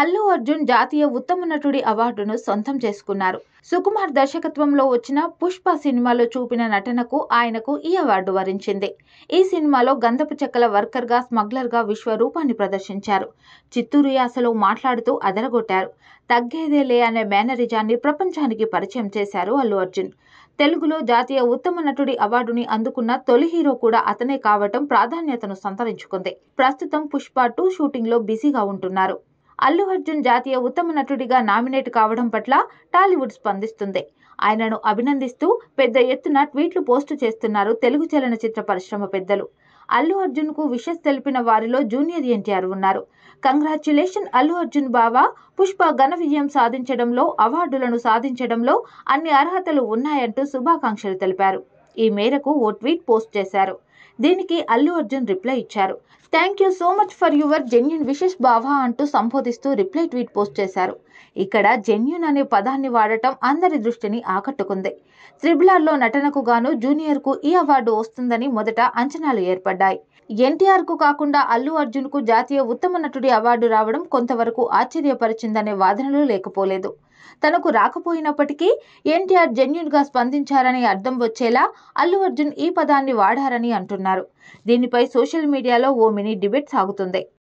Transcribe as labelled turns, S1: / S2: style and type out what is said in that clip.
S1: అల్లు అర్జున్ జాతీయ ఉత్తమ నటుడి అవార్డును సొంతం చేసుకున్నారు సుకుమార్ దర్శకత్వంలో వచ్చిన పుష్ప సినిమాలో చూపిన నటనకు ఆయనకు ఈ అవార్డు వరించింది ఈ సినిమాలో గంధపు చెక్కల వర్కర్గా స్మగ్లర్గా విశ్వరూపాన్ని ప్రదర్శించారు చిత్తూరు యాసలో మాట్లాడుతూ అదరగొట్టారు తగ్గేదేలే అనే మేనరిజాన్ని ప్రపంచానికి పరిచయం చేశారు అల్లు అర్జున్ తెలుగులో జాతీయ ఉత్తమ నటుడి అవార్డుని అందుకున్న తొలి హీరో కూడా అతనే కావటం ప్రాధాన్యతను సంతరించుకుంది ప్రస్తుతం పుష్ప టూ షూటింగ్లో బిజీగా ఉంటున్నారు అల్లు అర్జున్ జాతీయ ఉత్తమ నటుడిగా నామినేట్ కావడం పట్ల టాలీవుడ్ స్పందిస్తుంది ఆయనను అభినందిస్తూ పెద్ద ఎత్తున ట్వీట్లు పోస్టు చేస్తున్నారు తెలుగు చలనచిత్ర పరిశ్రమ పెద్దలు అల్లు అర్జున్ కు విషెస్ తెలిపిన వారిలో జూనియర్ ఎన్టీఆర్ ఉన్నారు కంగ్రాచ్యులేషన్ అల్లు అర్జున్ బావా పుష్ప ఘన విజయం సాధించడంలో అవార్డులను సాధించడంలో అన్ని అర్హతలు ఉన్నాయంటూ శుభాకాంక్షలు తెలిపారు ఈ మేరకు ఓ ట్వీట్ పోస్ట్ చేశారు దీనికి అల్లు అర్జున్ రిప్లై ఇచ్చారు thank you so much for your genuine wishes బావా అంటూ సంబోధిస్తూ రిప్లై ట్వీట్ పోస్ట్ చేశారు ఇక్కడ జెన్యున్ అనే పదాన్ని వాడటం అందరి దృష్టిని ఆకట్టుకుంది త్రిబులార్లో నటనకు గాను జూనియర్కు ఈ అవార్డు వస్తుందని మొదట అంచనాలు ఏర్పడ్డాయి ఎన్టీఆర్కు కాకుండా అల్లు అర్జున్కు జాతీయ ఉత్తమ నటుడి అవార్డు రావడం కొంతవరకు ఆశ్చర్యపరిచిందనే వాదనలు లేకపోలేదు తనకు రాకపోయినప్పటికీ ఎన్టీఆర్ జెన్యున్గా స్పందించారని అర్థం వచ్చేలా అల్లు అర్జున్ ఈ పదాన్ని వాడారని అంటున్నారు దీనిపై సోషల్ మీడియాలో ఓ మినీ డిబేట్ సాగుతుంది